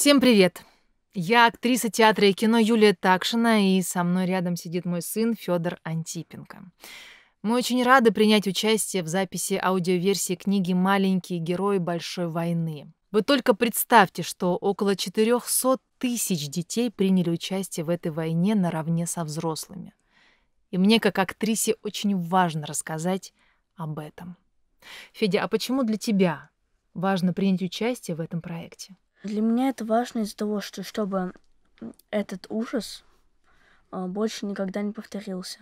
Всем привет! Я актриса театра и кино Юлия Такшина, и со мной рядом сидит мой сын Федор Антипенко. Мы очень рады принять участие в записи аудиоверсии книги «Маленькие герои большой войны». Вы только представьте, что около 400 тысяч детей приняли участие в этой войне наравне со взрослыми. И мне, как актрисе, очень важно рассказать об этом. Федя, а почему для тебя важно принять участие в этом проекте? Для меня это важно из-за того, что чтобы этот ужас а, больше никогда не повторился.